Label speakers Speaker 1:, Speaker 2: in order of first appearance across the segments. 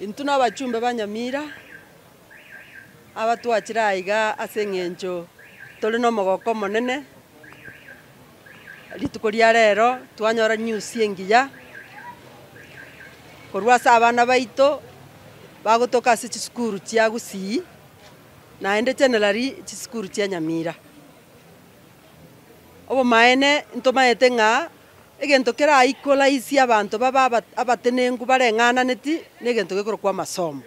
Speaker 1: intu na abachumbe banyamira aba aiga ase eng'encho tuli na omogoko omonene rituko riarero twanyora news engiya korwa ase abana baito bagotoka ase chisukuru chia gusii naende generali chisukuru chia nyamira obomaene ntomaete ng'a egento kera equalize abanto baba abatene ngu bareng'ananeti na egento gekorwa kwa amasomo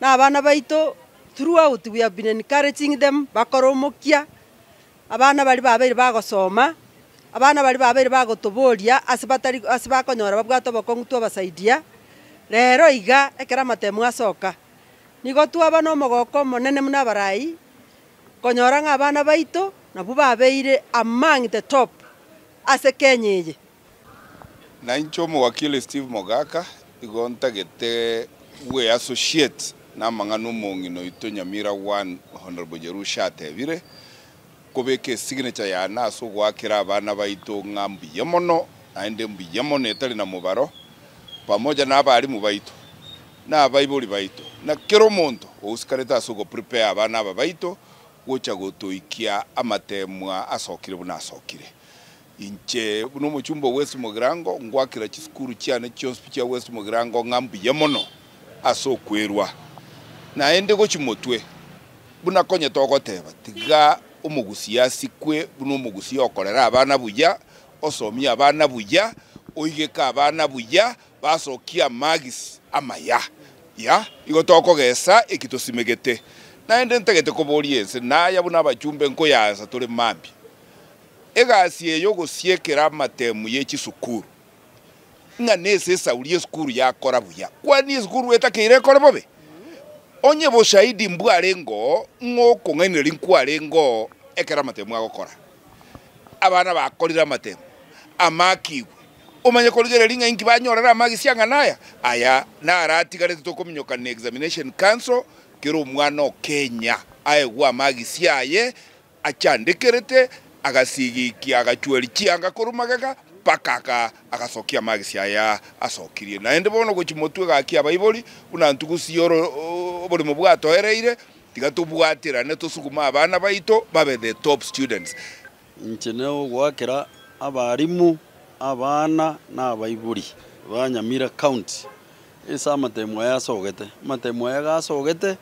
Speaker 1: na abana baito throughout we have been encouraging them bakoromokia abana bari babaire bagosoma abana bari babere bagotoboria asibatari asibakonyora ase bakonyora babwate obokong'u basaidia rero iga ekero matemu asoka nigo twaba na omogoko monene muna konyora ng'a abana baito nabo babeire among the top ase kenya eye
Speaker 2: nainche omowakili steve mogaka igonta gete we associate manganu mongino oito nyamira 1 honorable jerusha atebire kubeke signature ya naso gwakira abana baito ng'a mono na indi mono itari na mubaro pamoja na abarimu baito na abaiburi baito na kero muntu usikareta ase prepare abana aba baito gocha gotoikia amatemwa asokire buna asokire inche buno omochumbo west mogirango ngwakira chisukuru chiane chionsi chia west mogirango ng'a mono ase naende gochimotwe buna konye tiga omogusia sikwe buna omogusia okorera abana buya osomia abana buya oigeka abana buya basokia magis amaya ya igo tokogesa ekitosimegete naende ntegete koboria ense naya buna abachumbe nkoyasa tore mambi egasi eyo ogosiekera amatemu chisukuru ng'a ese esauria esukuru yakora buya kwani esukuru etakeire ekore bobe onye boshahidi mbware ngoo ng'okong'aineri ekera mwa agokora abana bakorire amatemu amakiwe umanye kurigereria inka ingi banyorera amagisianga naya aya naratigarete ne examination council kiri omwana okenya aegwa amagisi aye achandekerete agasigikia agachweri chianga kurumagaga mpaka aka magi magisi aya asokirie na ende bono gochimotwe gaki abaibori una ntugusioro oborimo bwatoereire tigatubwatirane tusugume abana baito babe the top students
Speaker 3: nkeneho gwakira abarimu abana na ba nyamira county ase amatemo aya asogete amatemo aya gasogete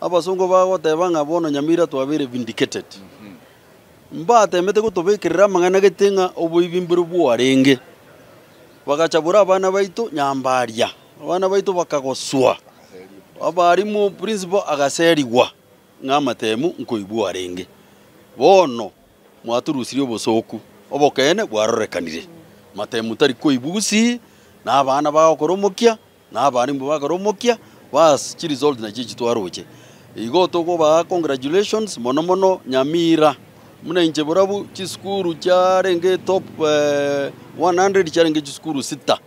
Speaker 3: abasungu bagoteba ng'a bono nyamira twabere vindicated mm-hmm. mbatemete gotobekirera amang'ana gete ng'a oboibi mbere bwarenge bagachabura abana baito nyambaria abana baito bakagoswa abarimu principal agacerigwa ng'a nkoibua nkoigua bono mwaturusirie obosoku obokene bwarorekanire matemu tari koibusi na abana bagokoromokia na abarimu bakoromokia bas chiresolve nachi chitwaroche igo togobaga congratulations mono mono nyamira muna inche burabu chisukuru charenge top uh, eh, 100 charenge chisukuru sita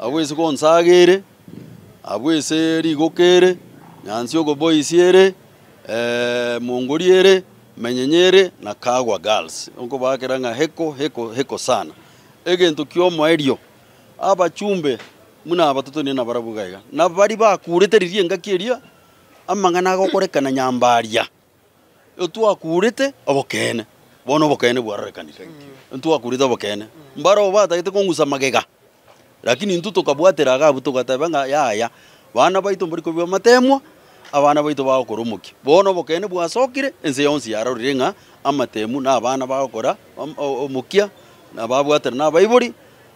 Speaker 3: awesi konsagere abwese rigoka ere nyansi ogoboisi ere eh, mongori ere menyenyere na kagwa girls ngo bakera ng'a heko heko heko sana egento kiomo erio abachumbe muna abatotoni na barabuga iga na bari bakurete ririe ngaki eria amang'ana agokorekana nyambaria akurete obokene bono obokene mm. ntu akurete obokene mbara obatagete kong'usa magega lakini ntu tukabwatira agabu tugatebanga yaya bana baitu mbori kubia matemwa abana baitu bagokorumuki bono bokene bwasokire ense yonsi yarorire ng'a amatemu na abana bagokora omukia na babwatira na abaibori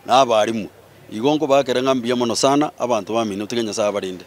Speaker 3: na abarimu igo nko bakere ng'a mbia mono sana abantu bamine otige nyasaye abarinde